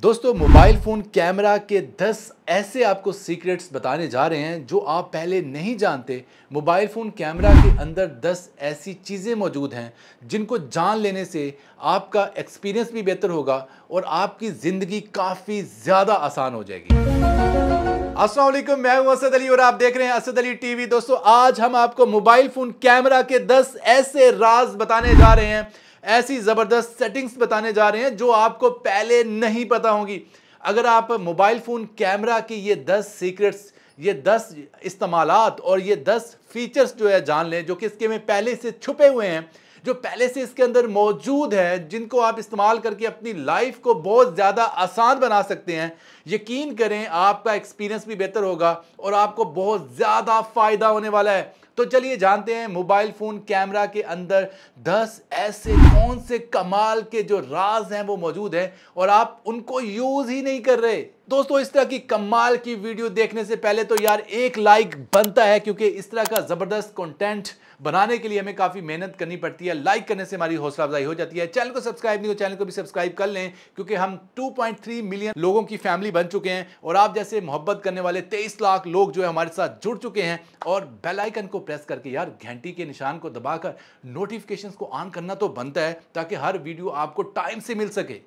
दोस्तों mobile phone camera के 10 ऐसे आपको सीक्रेट्स बताने जा रहे हैं जो आप पहले नहीं जानते मोबाइल फ़ोन कैमरा के अंदर 10 ऐसी चीज़ें मौजूद हैं जिनको जान लेने से आपका एक्सपीरियंस भी बेहतर होगा और आपकी ज़िंदगी काफ़ी ज़्यादा आसान हो जाएगी असलम मैं हूं असद अली और आप देख रहे हैं असद अली टीवी दोस्तों आज हम आपको मोबाइल फ़ोन कैमरा के 10 ऐसे राज बताने जा रहे हैं ऐसी ज़बरदस्त सेटिंग्स बताने जा रहे हैं जो आपको पहले नहीं पता होंगी अगर आप मोबाइल फ़ोन कैमरा के ये 10 सीक्रेट्स ये 10 इस्तेमाल और ये 10 फीचर्स जो है जान लें जो कि इसके में पहले से छुपे हुए हैं जो पहले से इसके अंदर मौजूद है जिनको आप इस्तेमाल करके अपनी लाइफ को बहुत ज़्यादा आसान बना सकते हैं यकीन करें आपका एक्सपीरियंस भी बेहतर होगा और आपको बहुत ज़्यादा फ़ायदा होने वाला है तो चलिए जानते हैं मोबाइल फ़ोन कैमरा के अंदर 10 ऐसे कौन से कमाल के जो राज हैं वो मौजूद हैं और आप उनको यूज़ ही नहीं कर रहे दोस्तों इस तरह की कमाल की वीडियो देखने से पहले तो यार एक लाइक बनता है क्योंकि इस तरह का ज़बरदस्त कंटेंट बनाने के लिए हमें काफ़ी मेहनत करनी पड़ती है लाइक करने से हमारी हौसला अफजाई हो जाती है चैनल को सब्सक्राइब नहीं हो चैनल को भी सब्सक्राइब कर लें क्योंकि हम 2.3 मिलियन लोगों की फैमिली बन चुके हैं और आप जैसे मोहब्बत करने वाले तेईस लाख लोग जो है हमारे साथ जुड़ चुके हैं और बेलाइकन को प्रेस करके यार घंटी के निशान को दबाकर नोटिफिकेशन को ऑन करना तो बनता है ताकि हर वीडियो आपको टाइम से मिल सके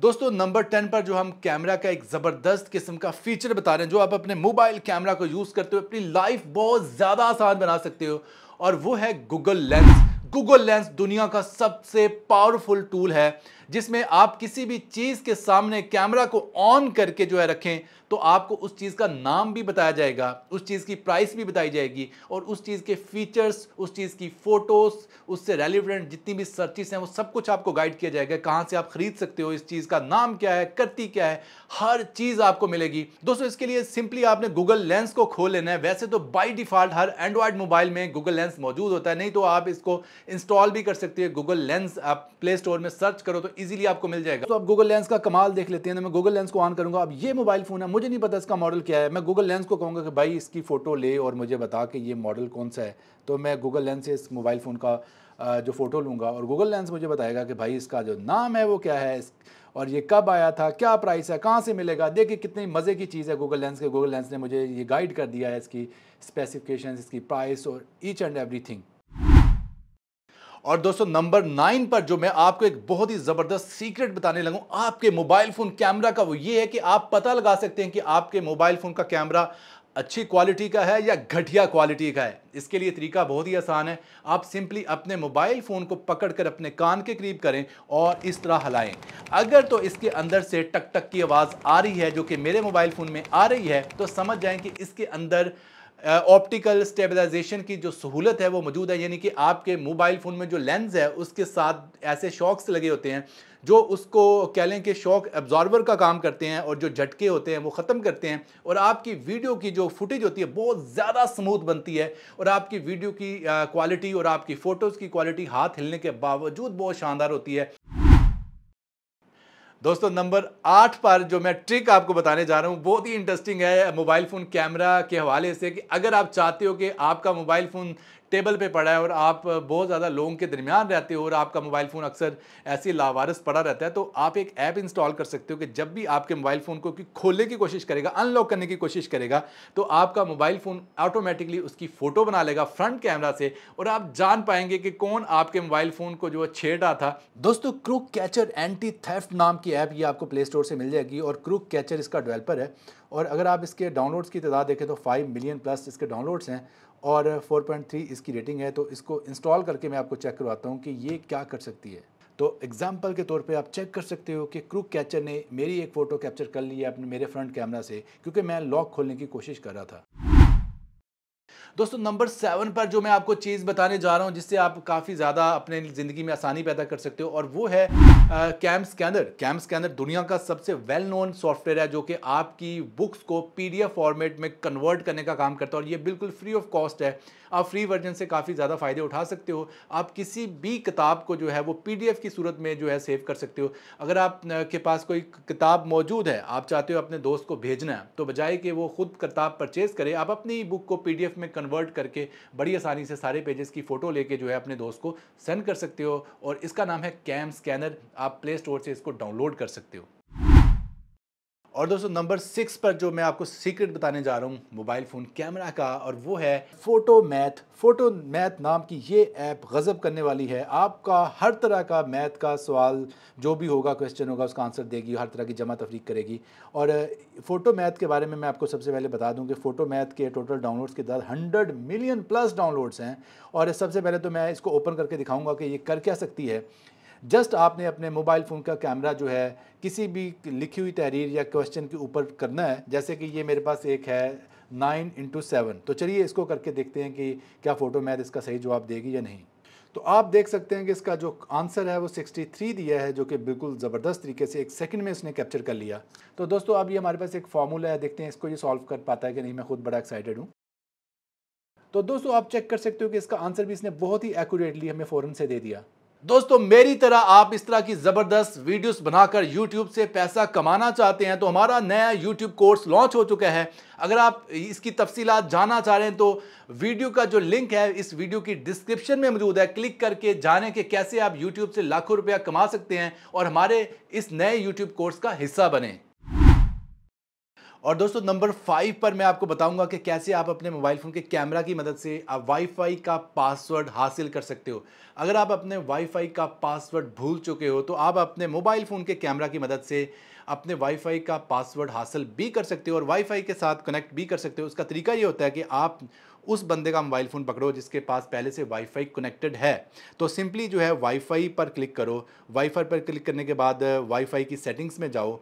दोस्तों नंबर टेन पर जो हम कैमरा का एक ज़बरदस्त किस्म का फीचर बता रहे हैं जो आप अपने मोबाइल कैमरा को यूज़ करते हुए अपनी लाइफ बहुत ज़्यादा आसान बना सकते हो और वो है गूगल लेंस गूगल लेंस दुनिया का सबसे पावरफुल टूल है जिसमें आप किसी भी चीज़ के सामने कैमरा को ऑन करके जो है रखें तो आपको उस चीज़ का नाम भी बताया जाएगा उस चीज़ की प्राइस भी बताई जाएगी और उस चीज़ के फीचर्स उस चीज़ की फ़ोटोज़ उससे रेलिवेंट जितनी भी सर्चिस हैं वो सब कुछ आपको गाइड किया जाएगा कहाँ से आप ख़रीद सकते हो इस चीज़ का नाम क्या है करती क्या है हर चीज़ आपको मिलेगी दोस्तों इसके लिए सिंपली आपने गूगल लेंस को खोल लेना है वैसे तो बाई डिफ़ॉल्ट हर एंड्रॉयड मोबाइल में गूगल लेंस मौजूद होता है नहीं तो आप इसको इंस्टॉल भी कर सकते हैं गूगल लेंस आप प्ले स्टोर में सर्च करो तो इजीली आपको मिल जाएगा तो आप गूगल लेंस का कमाल देख लेते हैं तो मैं गूगल लेंस को ऑन करूंगा अब ये मोबाइल फोन है मुझे नहीं पता इसका मॉडल क्या है मैं गूगल लेंस को कहूंगा कि भाई इसकी फ़ोटो ले और मुझे बता कि ये मॉडल कौन सा है तो मैं गूगल लेंस से इस मोबाइल फ़ोन का जो फ़ोटो लूंगा और गूगल लेंस मुझे बताएगा कि भाई इसका जो नाम है वो क्या है और ये कब आया था क्या प्राइस है कहाँ से मिलेगा देखिए कितनी मज़े की चीज़ है गूगल लेंस के गूगल लेंस ने मुझे ये गाइड कर दिया है इसकी स्पेसिफिकेशंस इसकी प्राइस और ईच एंड एवरीथिंग और दोस्तों नंबर नाइन पर जो मैं आपको एक बहुत ही ज़बरदस्त सीक्रेट बताने लगूं आपके मोबाइल फ़ोन कैमरा का वो ये है कि आप पता लगा सकते हैं कि आपके मोबाइल फ़ोन का कैमरा अच्छी क्वालिटी का है या घटिया क्वालिटी का है इसके लिए तरीका बहुत ही आसान है आप सिंपली अपने मोबाइल फ़ोन को पकड़कर अपने कान के करीब करें और इस तरह हलाएं अगर तो इसके अंदर से टक टक की आवाज़ आ रही है जो कि मेरे मोबाइल फ़ोन में आ रही है तो समझ जाएं कि इसके अंदर ऑप्टिकल स्टेबलाइजेशन की जो सहूलत है वो मौजूद है यानी कि आपके मोबाइल फ़ोन में जो लेंस है उसके साथ ऐसे शॉक्स लगे होते हैं जो उसको कह लें कि शॉक एब्जॉर्बर का काम करते हैं और जो झटके होते हैं वो ख़त्म करते हैं और आपकी वीडियो की जो फुटेज होती है बहुत ज़्यादा स्मूथ बनती है और आपकी वीडियो की क्वालिटी और आपकी फ़ोटोज़ की क्वालिटी हाथ हिलने के बावजूद बहुत शानदार होती है दोस्तों नंबर आठ पर जो मैं ट्रिक आपको बताने जा रहा हूँ बहुत ही इंटरेस्टिंग है मोबाइल फ़ोन कैमरा के हवाले से कि अगर आप चाहते हो कि आपका मोबाइल फ़ोन टेबल पे पड़ा है और आप बहुत ज़्यादा लोगों के दरमियान रहते हो और आपका मोबाइल फ़ोन अक्सर ऐसे लावारस पड़ा रहता है तो आप एक ऐप इंस्टॉल कर सकते हो कि जब भी आपके मोबाइल फ़ोन को खोलने की कोशिश करेगा अनलॉक करने की कोशिश करेगा तो आपका मोबाइल फ़ोन ऑटोमेटिकली उसकी फ़ोटो बना लेगा फ्रंट कैमरा से और आप जान पाएंगे कि कौन आपके मोबाइल फ़ोन को जो छेड़ रहा था दोस्तों क्रूक कैचर एंटी थेफ्ट नाम की ऐप ये आपको प्ले स्टोर से मिल जाएगी और क्रूक कैचर इसका डेवलपर है और अगर आप इसके डाउनलोड्स की तादाद देखें तो फाइव मिलियन प्लस इसके डाउनलोड्स हैं और 4.3 इसकी रेटिंग है तो इसको इंस्टॉल करके मैं आपको चेक करवाता हूँ कि ये क्या कर सकती है तो एग्जाम्पल के तौर पे आप चेक कर सकते हो कि क्रूक कैचर ने मेरी एक फ़ोटो कैप्चर कर ली है अपने मेरे फ्रंट कैमरा से क्योंकि मैं लॉक खोलने की कोशिश कर रहा था दोस्तों नंबर सेवन पर जो मैं आपको चीज़ बताने जा रहा हूँ जिससे आप काफ़ी ज़्यादा अपने ज़िंदगी में आसानी पैदा कर सकते हो और वो है कैम स्कैनर कैम स्कैनर दुनिया का सबसे वेल नोन सॉफ्टवेयर है जो कि आपकी बुक्स को पीडीएफ फॉर्मेट में कन्वर्ट करने का काम करता है और ये बिल्कुल फ्री ऑफ कॉस्ट है आप फ्री वर्जन से काफ़ी ज़्यादा फ़ायदे उठा सकते हो आप किसी भी किताब को जो है वो पीडीएफ की सूरत में जो है सेव कर सकते हो अगर आप के पास कोई किताब मौजूद है आप चाहते हो अपने दोस्त को भेजना है तो बजाय कि वो खुद किताब परचेज़ करे आप अपनी बुक को पी में कन्वर्ट कन्वर्ट करके बड़ी आसानी से सारे पेजेस की फ़ोटो लेके जो है अपने दोस्त को सेंड कर सकते हो और इसका नाम है कैम स्कैनर आप प्ले स्टोर से इसको डाउनलोड कर सकते हो और दोस्तों नंबर सिक्स पर जो मैं आपको सीक्रेट बताने जा रहा हूँ मोबाइल फ़ोन कैमरा का और वो है फ़ोटो मैथ फ़ोटो मैथ नाम की ये ऐप गज़ब करने वाली है आपका हर तरह का मैथ का सवाल जो भी होगा क्वेश्चन होगा उसका आंसर देगी हर तरह की जमा तफरीक करेगी और फ़ोटो मैथ के बारे में मैं आपको सबसे पहले बता दूँ कि फ़ोटो मैथ के टोटल डाउनलोड्स के दर हंड्रेड मिलियन प्लस डाउनलोड्स हैं और सबसे पहले तो मैं इसको ओपन करके दिखाऊँगा कि ये कर क्या सकती है जस्ट आपने अपने मोबाइल फ़ोन का कैमरा जो है किसी भी लिखी हुई तहरीर या क्वेश्चन के ऊपर करना है जैसे कि ये मेरे पास एक है नाइन इंटू सेवन तो चलिए इसको करके देखते हैं कि क्या फ़ोटो मैथ इसका सही जवाब देगी या नहीं तो आप देख सकते हैं कि इसका जो आंसर है वो 63 दिया है जो कि बिल्कुल ज़बरदस्त तरीके से एक सेकंड में इसने कैप्चर कर लिया तो दोस्तों अब ये हमारे पास एक फार्मूला है देखते हैं इसको ये सॉल्व कर पाता है कि नहीं मैं खुद बड़ा एक्साइटेड हूँ तो दोस्तों आप चेक कर सकते हो कि इसका आंसर भी इसने बहुत ही एक्यूरेटली हमें फ़ौरन से दे दिया दोस्तों मेरी तरह आप इस तरह की ज़बरदस्त वीडियोस बनाकर YouTube से पैसा कमाना चाहते हैं तो हमारा नया YouTube कोर्स लॉन्च हो चुका है अगर आप इसकी तफसीलात जानना चाह रहे हैं तो वीडियो का जो लिंक है इस वीडियो की डिस्क्रिप्शन में मौजूद है क्लिक करके जाने के कैसे आप YouTube से लाखों रुपया कमा सकते हैं और हमारे इस नए YouTube कोर्स का हिस्सा बने और दोस्तों नंबर फाइव पर मैं आपको बताऊंगा कि कैसे आप अपने मोबाइल फ़ोन के कैमरा की मदद से आप वाईफाई का पासवर्ड हासिल कर सकते हो अगर आप अपने वाईफाई का पासवर्ड भूल चुके हो तो आप अपने मोबाइल फ़ोन के कैमरा की मदद से अपने वाईफाई का पासवर्ड हासिल भी कर सकते हो और वाईफाई के साथ कनेक्ट भी कर सकते हो उसका तरीका ये होता है कि आप उस बंदे का मोबाइल फ़ोन पकड़ो जिसके पास पहले से वाईफाई कनेक्टेड है तो सिंपली जो है वाईफाई पर क्लिक करो वाईफाई पर क्लिक करने के बाद वाईफाई की सेटिंग्स में जाओ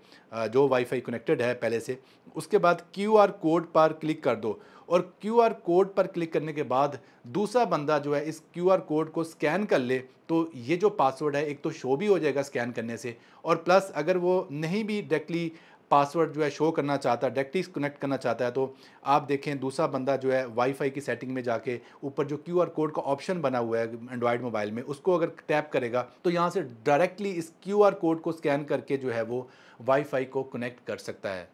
जो वाईफाई कनेक्टेड है पहले से उसके बाद क्यू कोड पर क्लिक कर दो और क्यू आर कोड पर क्लिक करने के बाद दूसरा बंदा जो है इस क्यू आर कोड को स्कैन कर ले तो ये जो पासवर्ड है एक तो शो भी हो जाएगा स्कैन करने से और प्लस अगर वो नहीं भी डायरेक्टली पासवर्ड जो है शो करना चाहता है डायरेक्टली कनेक्ट करना चाहता है तो आप देखें दूसरा बंदा जो है वाईफाई की सेटिंग में जाके ऊपर जो क्यूआर कोड का ऑप्शन बना हुआ है एंड्रॉयड मोबाइल में उसको अगर टैप करेगा तो यहाँ से डायरेक्टली इस क्यूआर कोड को स्कैन करके जो है वो वाईफाई को कनेक्ट कर सकता है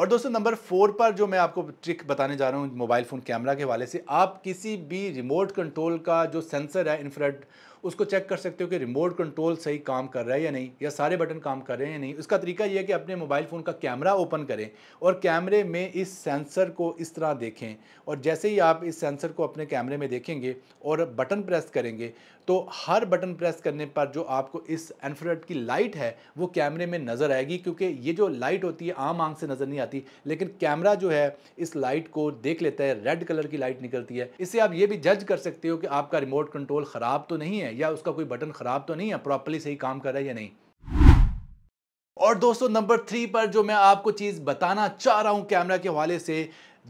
और दोस्तों नंबर फोर पर जो मैं आपको ट्रिक बताने जा रहा हूँ मोबाइल फ़ोन कैमरा के हवाले से आप किसी भी रिमोट कंट्रोल का जो सेंसर है इन्फ्रेड उसको चेक कर सकते हो कि रिमोट कंट्रोल सही काम कर रहा है या नहीं या सारे बटन काम कर रहे हैं या नहीं उसका तरीका यह है कि अपने मोबाइल फ़ोन का कैमरा ओपन करें और कैमरे में इस सेंसर को इस तरह देखें और जैसे ही आप इस सेंसर को अपने कैमरे में देखेंगे और बटन प्रेस करेंगे तो हर बटन प्रेस करने पर जो आपको इस एनफ्रेड की लाइट है वो कैमरे में नज़र आएगी क्योंकि ये जो लाइट होती है आम आंख से नज़र नहीं आती लेकिन कैमरा जो है इस लाइट को देख लेता है रेड कलर की लाइट निकलती है इससे आप ये भी जज कर सकते हो कि आपका रिमोट कंट्रोल ख़राब तो नहीं है है या उसका कोई बटन ख़राब तो नहीं है प्रॉपरली सही काम कर रहा है या नहीं और दोस्तों नंबर थ्री पर जो मैं आपको चीज़ बताना चाह रहा हूं कैमरा के हवाले से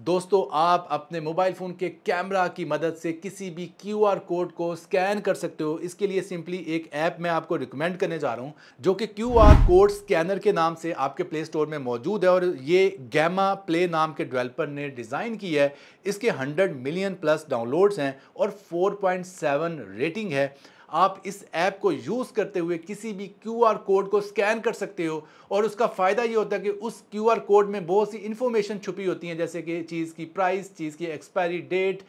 दोस्तों आप अपने मोबाइल फ़ोन के कैमरा की मदद से किसी भी क्यूआर कोड को स्कैन कर सकते हो इसके लिए सिंपली एक ऐप मैं आपको रिकमेंड करने जा रहा हूँ जो कि क्यूआर कोड स्कैनर के नाम से आपके प्ले स्टोर में मौजूद है और ये गैमा प्ले नाम के डेवलपर ने डिज़ाइन की है इसके 100 मिलियन प्लस डाउनलोड्स हैं और 4.7 रेटिंग है आप इस ऐप को यूज़ करते हुए किसी भी क्यूआर कोड को स्कैन कर सकते हो और उसका फ़ायदा ये होता है कि उस क्यूआर कोड में बहुत सी इन्फॉर्मेशन छुपी होती हैं जैसे कि चीज़ की प्राइस चीज़ की एक्सपायरी डेट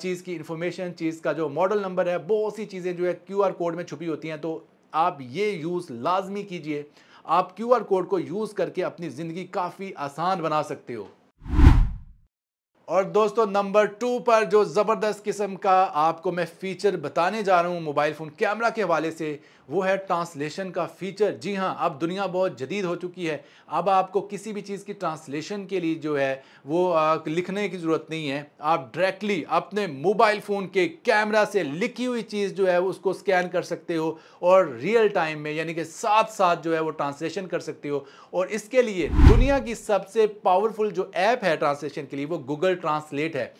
चीज़ की इन्फॉर्मेशन चीज़ का जो मॉडल नंबर है बहुत सी चीज़ें जो है आर कोड में छुपी होती हैं तो आप ये यूज़ लाजमी कीजिए आप आर कोड को यूज़ करके अपनी ज़िंदगी काफ़ी आसान बना सकते हो और दोस्तों नंबर टू पर जो ज़बरदस्त किस्म का आपको मैं फ़ीचर बताने जा रहा हूँ मोबाइल फ़ोन कैमरा के हवाले से वो है ट्रांसलेशन का फ़ीचर जी हाँ अब दुनिया बहुत जदीद हो चुकी है अब आपको किसी भी चीज़ की ट्रांसलेशन के लिए जो है वो लिखने की ज़रूरत नहीं है आप डायरेक्टली अपने मोबाइल फ़ोन के कैमरा से लिखी हुई चीज़ जो है उसको स्कैन कर सकते हो और रियल टाइम में यानी कि साथ साथ जो है वो ट्रांसलेशन कर सकते हो और इसके लिए दुनिया की सबसे पावरफुल जो ऐप है ट्रांसलेशन के लिए वो गूगल ट्रांसलेट है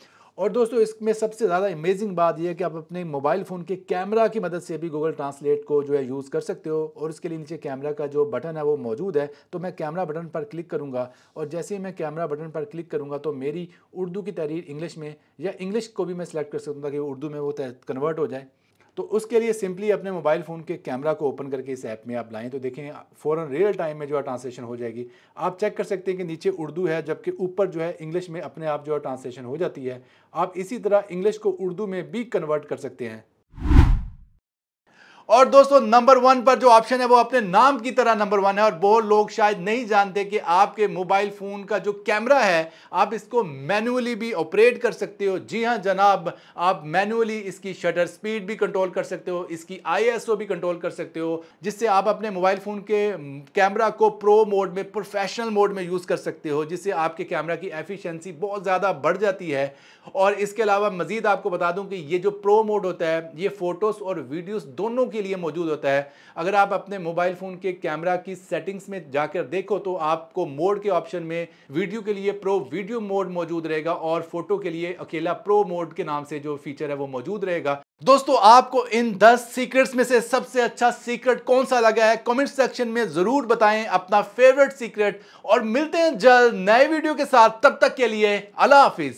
और दोस्तों इसमें सबसे ज़्यादा अमेजिंग बात यह है कि आप अपने मोबाइल फ़ोन के कैमरा की मदद से भी गूगल ट्रांसलेट को जो है यूज़ कर सकते हो और उसके लिए नीचे कैमरा का जो बटन है वो मौजूद है तो मैं कैमरा बटन पर क्लिक करूँगा और जैसे ही मैं कैमरा बटन पर क्लिक करूँगा तो मेरी उर्दू की तहरीर इंग्लिश में या इंग्लिश को भी मैं सिलेक्ट कर सकूँगा कि ताकि उर्दू में वो कन्वर्ट हो जाए तो उसके लिए सिंपली अपने मोबाइल फ़ोन के कैमरा को ओपन करके इस ऐप में आप लाएं तो देखें फ़ौरन रियल टाइम में जो है ट्रांसलेशन हो जाएगी आप चेक कर सकते हैं कि नीचे उर्दू है जबकि ऊपर जो है इंग्लिश में अपने आप जो है ट्रांसलेशन हो जाती है आप इसी तरह इंग्लिश को उर्दू में भी कन्वर्ट कर सकते हैं और दोस्तों नंबर वन पर जो ऑप्शन है वो अपने नाम की तरह नंबर वन है और बहुत लोग शायद नहीं जानते कि आपके मोबाइल फ़ोन का जो कैमरा है आप इसको मैनुअली भी ऑपरेट कर सकते हो जी हाँ जनाब आप मैनुअली इसकी शटर स्पीड भी कंट्रोल कर सकते हो इसकी आईएसओ भी कंट्रोल कर सकते हो जिससे आप अपने मोबाइल फ़ोन के कैमरा को प्रो मोड में प्रोफेशनल मोड में यूज़ कर सकते हो जिससे आपके कैमरा की एफिशियंसी बहुत ज़्यादा बढ़ जाती है और इसके अलावा मज़ीद आपको बता दूं कि ये जो प्रो मोड होता है ये फ़ोटोज़ और वीडियोज़ दोनों की के लिए मौजूद होता है अगर आप अपने मोबाइल फ़ोन के कैमरा की सेटिंग्स में जाकर देखो तो आपको मोड के ऑप्शन में वीडियो के लिए प्रो वीडियो मोड मौजूद रहेगा और फोटो के लिए अकेला प्रो मोड के नाम से जो फीचर है वो मौजूद रहेगा दोस्तों आपको इन 10 सीक्रेट्स में से सबसे अच्छा सीक्रेट कौन सा लगा है कमेंट सेक्शन में जरूर बताएं अपना फेवरेट सीक्रेट और मिलते हैं जल्द नए वीडियो के साथ तब तक के लिए अला हाफिज